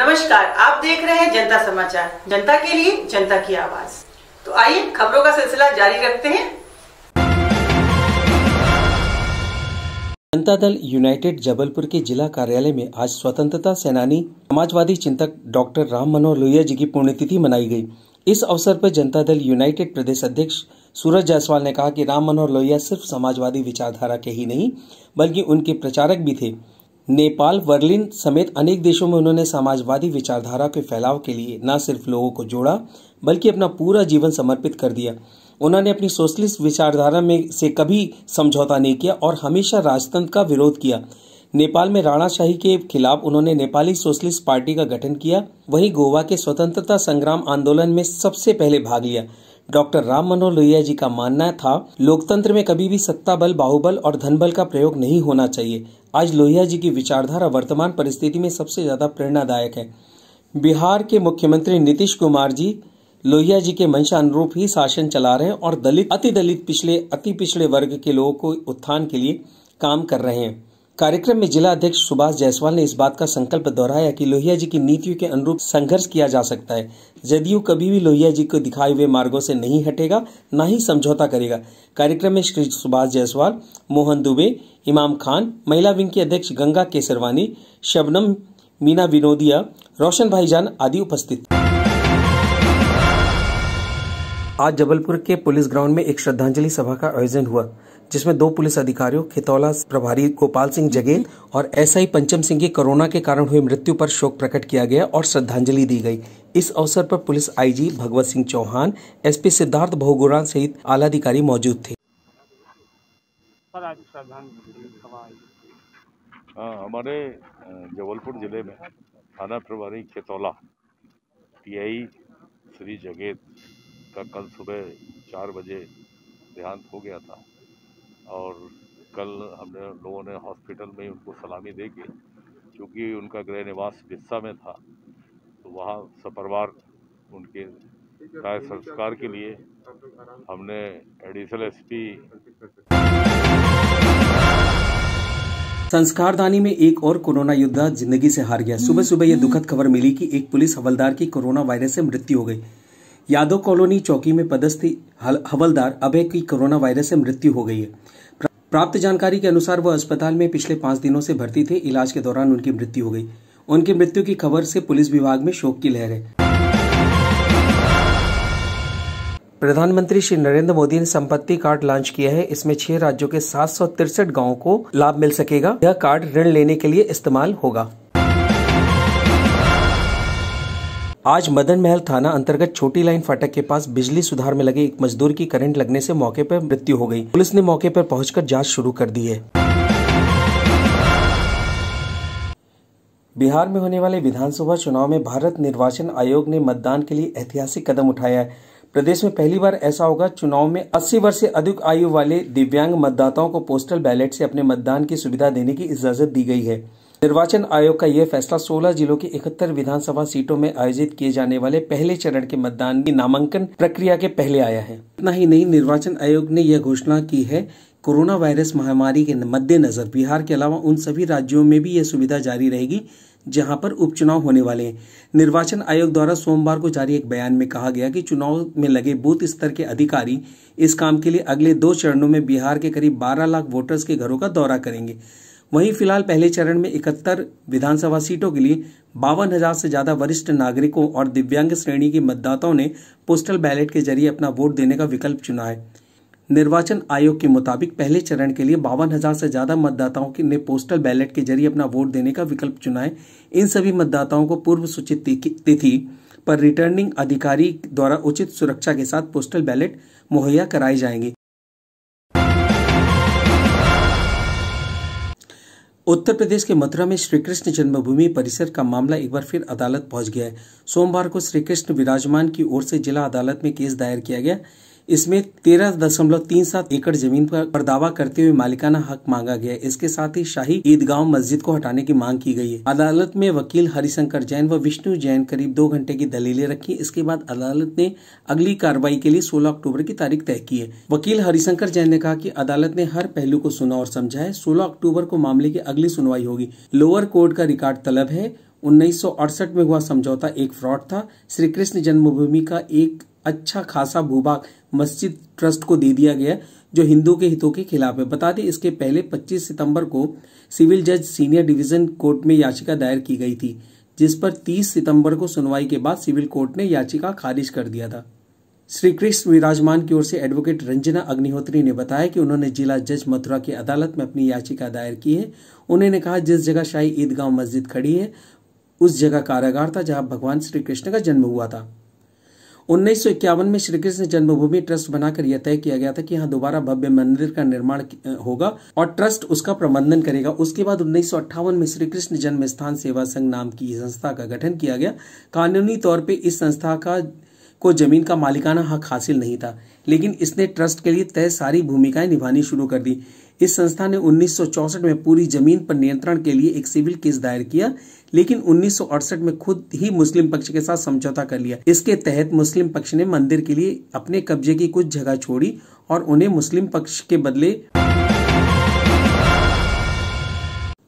नमस्कार आप देख रहे हैं जनता समाचार जनता के लिए जनता की आवाज तो आइए खबरों का सिलसिला जारी रखते हैं जनता दल यूनाइटेड जबलपुर के जिला कार्यालय में आज स्वतंत्रता सेनानी समाजवादी चिंतक डॉक्टर राम मनोहर लोहिया जी की पुण्यतिथि मनाई गई इस अवसर पर जनता दल यूनाइटेड प्रदेश अध्यक्ष सूरज जायसवाल ने कहा कि राम मनोहर लोहिया सिर्फ समाजवादी विचारधारा के ही नहीं बल्कि उनके प्रचारक भी थे नेपाल बर्लिन समेत अनेक देशों में उन्होंने समाजवादी विचारधारा के फैलाव के लिए न सिर्फ लोगों को जोड़ा बल्कि अपना पूरा जीवन समर्पित कर दिया उन्होंने अपनी सोशलिस्ट विचारधारा में से कभी समझौता नहीं किया और हमेशा राजतंत्र का विरोध किया नेपाल में राणाशाही के खिलाफ उन्होंने नेपाली सोशलिस्ट पार्टी का गठन किया वहीं गोवा के स्वतंत्रता संग्राम आंदोलन में सबसे पहले भाग लिया डॉक्टर राम मनोहर लोहिया जी का मानना था लोकतंत्र में कभी भी सत्ता बल बाहुबल और धन बल का प्रयोग नहीं होना चाहिए आज लोहिया जी की विचारधारा वर्तमान परिस्थिति में सबसे ज्यादा प्रेरणादायक है बिहार के मुख्यमंत्री नीतीश कुमार जी लोहिया जी के मंशानुरूप ही शासन चला रहे हैं और दलित अति दलित पिछले अति पिछड़े वर्ग के लोगों को उत्थान के लिए काम कर रहे हैं कार्यक्रम में जिला अध्यक्ष सुभाष जायसवाल ने इस बात का संकल्प दोहराया कि लोहिया जी की नीतियों के अनुरूप संघर्ष किया जा सकता है जदयू कभी भी लोहिया जी को दिखाए हुए मार्गों से नहीं हटेगा न ही समझौता करेगा कार्यक्रम में श्री सुभाष जायसवाल मोहन दुबे इमाम खान महिला विंग के अध्यक्ष गंगा केसरवानी शबनम मीना विनोदिया रोशन भाईजान आदि उपस्थित आज जबलपुर के पुलिस ग्राउंड में एक श्रद्धांजलि सभा का आयोजन हुआ जिसमें दो पुलिस अधिकारियों खेतौला प्रभारी गोपाल सिंह जगेल और एसआई पंचम सिंह की कोरोना के कारण हुई मृत्यु पर शोक प्रकट किया गया और श्रद्धांजलि दी गई इस अवसर पर police IG Bhagwat Singh Chauhan SP Siddharth Bhogura सहित आला अधिकारी मौजूद थे हाँ, हमारे जबलपुर जिले में थाना प्रभारी खेतौला पीआई श्री जगेत का कल सुबह चार बजे देहांत हो गया था और कल हमने लोगों ने हॉस्पिटल में उनको सलामी दे के चूँकि उनका गृह निवास बिस्सा में था तो वहाँ सपरवार उनके कार्य संस्कार के लिए हमने एडिशनल एसपी दानी में एक और कोरोना योद्धा जिंदगी से हार गया सुबह सुबह यह दुखद खबर मिली कि एक पुलिस हवलदार की कोरोना वायरस से मृत्यु हो गई यादव कॉलोनी चौकी में पदस्थ हवलदार अभय की कोरोना वायरस से मृत्यु हो गई है प्राप्त जानकारी के अनुसार वह अस्पताल में पिछले पाँच दिनों से भर्ती थे इलाज के दौरान उनकी मृत्यु हो गई उनकी मृत्यु की खबर से पुलिस विभाग में शोक की लहर है प्रधानमंत्री श्री नरेंद्र मोदी ने संपत्ति कार्ड लॉन्च किया है इसमें छह राज्यों के सात सौ तिरसठ गाँव को लाभ मिल सकेगा यह कार्ड ऋण लेने के लिए इस्तेमाल होगा आज मदन महल थाना अंतर्गत छोटी लाइन फाटक के पास बिजली सुधार में लगे एक मजदूर की करंट लगने से मौके पर मृत्यु हो गई पुलिस ने मौके पर पहुंचकर जांच शुरू कर दी है बिहार में होने वाले विधानसभा चुनाव में भारत निर्वाचन आयोग ने मतदान के लिए ऐतिहासिक कदम उठाया है प्रदेश में पहली बार ऐसा होगा चुनाव में 80 वर्ष से अधिक आयु वाले दिव्यांग मतदाताओं को पोस्टल बैलेट से अपने मतदान की सुविधा देने की इजाजत दी गई है निर्वाचन आयोग का यह फैसला 16 जिलों की 71 विधानसभा सीटों में आयोजित किए जाने वाले पहले चरण के मतदान की नामांकन प्रक्रिया के पहले आया है इतना ही नहीं निर्वाचन आयोग ने यह घोषणा की है कोरोना वायरस महामारी के मद्देनजर बिहार के अलावा उन सभी राज्यों में भी यह सुविधा जारी रहेगी जहां पर उपचुनाव होने वाले हैं निर्वाचन आयोग द्वारा सोमवार को जारी एक बयान में कहा गया कि चुनाव में लगे बूथ स्तर के अधिकारी इस काम के लिए अगले दो चरणों में बिहार के करीब 12 लाख वोटर्स के घरों का दौरा करेंगे वहीं फिलहाल पहले चरण में इकहत्तर विधानसभा सीटों के लिए बावन हजार से ज्यादा वरिष्ठ नागरिकों और दिव्यांग श्रेणी के मतदाताओं ने पोस्टल बैलेट के जरिए अपना वोट देने का विकल्प चुना है निर्वाचन आयोग के मुताबिक पहले चरण के लिए बावन हजार से ज्यादा मतदाताओं ने पोस्टल बैलेट के जरिए अपना वोट देने का विकल्प चुना है इन सभी मतदाताओं को पूर्व सूचित तिथि पर रिटर्निंग अधिकारी द्वारा उचित सुरक्षा के साथ पोस्टल बैलेट मुहैया कराए जाएंगे उत्तर प्रदेश के मथुरा में श्रीकृष्ण जन्मभूमि परिसर का मामला एक बार फिर अदालत पहुंच गया है सोमवार को श्रीकृष्ण विराजमान की ओर से जिला अदालत में केस दायर किया गया इसमें तेरह दशमलव तीन सात एकड़ जमीन पर, पर दावा करते हुए मालिकाना हक मांगा गया इसके साथ ही शाही ईदगाह मस्जिद को हटाने की मांग की गई है अदालत में वकील हरिशंकर जैन व विष्णु जैन करीब दो घंटे की दलीलें रखी इसके बाद अदालत ने अगली कार्रवाई के लिए सोलह अक्टूबर की तारीख तय की है वकील हरिशंकर जैन ने कहा की अदालत ने हर पहलू को सुना और समझा है सोलह अक्टूबर को मामले की अगली सुनवाई होगी लोअर कोर्ट का रिकॉर्ड तलब है उन्नीस में हुआ समझौता एक फ्रॉड था श्री कृष्ण जन्मभूमि का एक अच्छा खासा भूभाग मस्जिद ट्रस्ट को दे दिया गया जो हिंदू के हितों के खिलाफ है बता दें इसके पहले 25 सितंबर को सिविल जज सीनियर डिवीजन कोर्ट में याचिका दायर की गई थी जिस पर 30 सितंबर को सुनवाई के बाद सिविल कोर्ट ने याचिका खारिज कर दिया था श्री कृष्ण विराजमान की ओर से एडवोकेट रंजना अग्निहोत्री ने बताया कि उन्होंने जिला जज मथुरा की अदालत में अपनी याचिका दायर की है उन्होंने कहा जिस जगह शाही ईदगाह मस्जिद खड़ी है उस जगह कारागार था जहां भगवान श्री कृष्ण का जन्म हुआ था उन्नीस में श्री कृष्ण जन्मभूमि ट्रस्ट बनाकर यह तय किया गया था कि यहाँ दोबारा भव्य मंदिर का निर्माण होगा और ट्रस्ट उसका प्रबंधन करेगा उसके बाद उन्नीस में श्री कृष्ण जन्म स्थान सेवा संघ नाम की संस्था का गठन किया गया कानूनी तौर पर इस संस्था का को जमीन का मालिकाना हक हासिल नहीं था लेकिन इसने ट्रस्ट के लिए तय सारी भूमिकाएं निभानी शुरू कर दी इस संस्था ने 1964 में पूरी जमीन पर नियंत्रण के लिए एक सिविल केस दायर किया लेकिन 1968 में खुद ही मुस्लिम पक्ष के साथ समझौता कर लिया इसके तहत मुस्लिम पक्ष ने मंदिर के लिए अपने कब्जे की कुछ जगह छोड़ी और उन्हें मुस्लिम पक्ष के बदले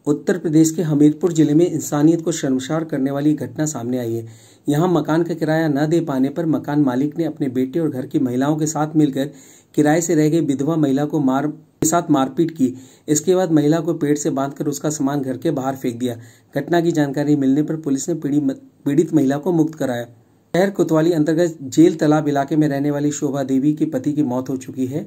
उत्तर प्रदेश के हमीरपुर जिले में इंसानियत को शर्मसार करने वाली घटना सामने आई है यहाँ मकान का किराया न दे पाने पर मकान मालिक ने अपने बेटे और घर की महिलाओं के साथ मिलकर किराए से रह गई विधवा महिला को मार के साथ मारपीट की इसके बाद महिला को पेड़ से बांधकर उसका सामान घर के बाहर फेंक दिया घटना की जानकारी मिलने पर पुलिस ने पीड़ित महिला को मुक्त कराया शहर कोतवाली अंतर्गत जेल तालाब इलाके में रहने वाली शोभा देवी के पति की मौत हो चुकी है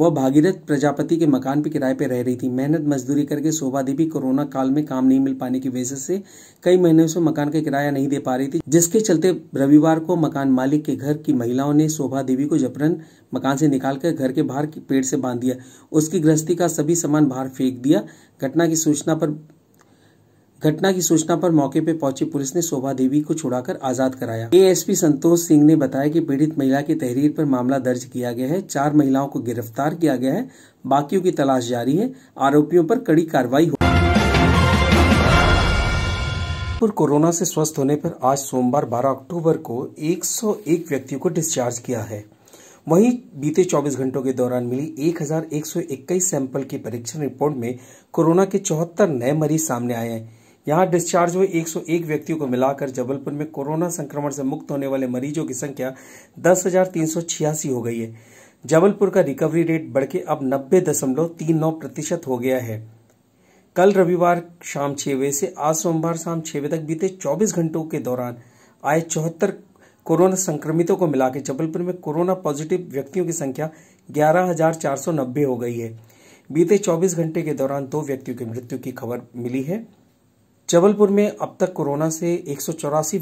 वह भागीरथ प्रजापति के मकान पर किराए पर रह रही थी मेहनत मजदूरी करके शोभा देवी कोरोना काल में काम नहीं मिल पाने की वजह से कई महीनों से मकान का किराया नहीं दे पा रही थी जिसके चलते रविवार को मकान मालिक के घर की महिलाओं ने शोभा देवी को जबरन मकान से निकालकर घर के बाहर पेड़ से बांध दिया उसकी गृहस्थी का सभी सामान बाहर फेंक दिया घटना की सूचना पर घटना की सूचना पर मौके पर पहुंची पुलिस ने शोभा देवी को छुड़ाकर आजाद कराया एएसपी संतोष सिंह ने बताया कि पीड़ित महिला की तहरीर पर मामला दर्ज किया गया है चार महिलाओं को गिरफ्तार किया गया है बाकियों की तलाश जारी है आरोपियों पर कड़ी कार्रवाई हो कोरोना से स्वस्थ होने पर आज सोमवार 12 अक्टूबर को 101 व्यक्तियों को डिस्चार्ज किया है वहीं बीते 24 घंटों के दौरान मिली 1121 सैंपल की परीक्षण रिपोर्ट में कोरोना के चौहत्तर नए मरीज सामने आए हैं यहां डिस्चार्ज हुए 101 व्यक्तियों को मिलाकर जबलपुर में कोरोना संक्रमण से मुक्त होने वाले मरीजों की संख्या दस हो गई है जबलपुर का रिकवरी रेट बढ़ के अब नब्बे दशमलव तीन नौ प्रतिशत हो गया है कल रविवार शाम छह बजे से आज सोमवार शाम छह बजे तक बीते 24 घंटों के दौरान आए चौहत्तर कोरोना संक्रमितों को मिलाकर जबलपुर में कोरोना पॉजिटिव व्यक्तियों की संख्या 11,490 हो गई है बीते 24 घंटे के दौरान दो व्यक्तियों की मृत्यु की खबर मिली है जबलपुर में अब तक कोरोना से एक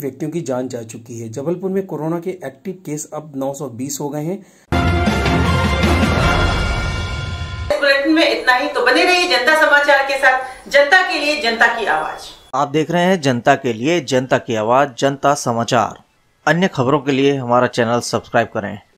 व्यक्तियों की जान जा चुकी है जबलपुर में कोरोना के एक्टिव केस अब 920 हो गए हैं बुलेटिन में इतना ही तो बने रहिए जनता समाचार के साथ जनता के लिए जनता की आवाज आप देख रहे हैं जनता के लिए जनता की आवाज जनता समाचार अन्य खबरों के लिए हमारा चैनल सब्सक्राइब करें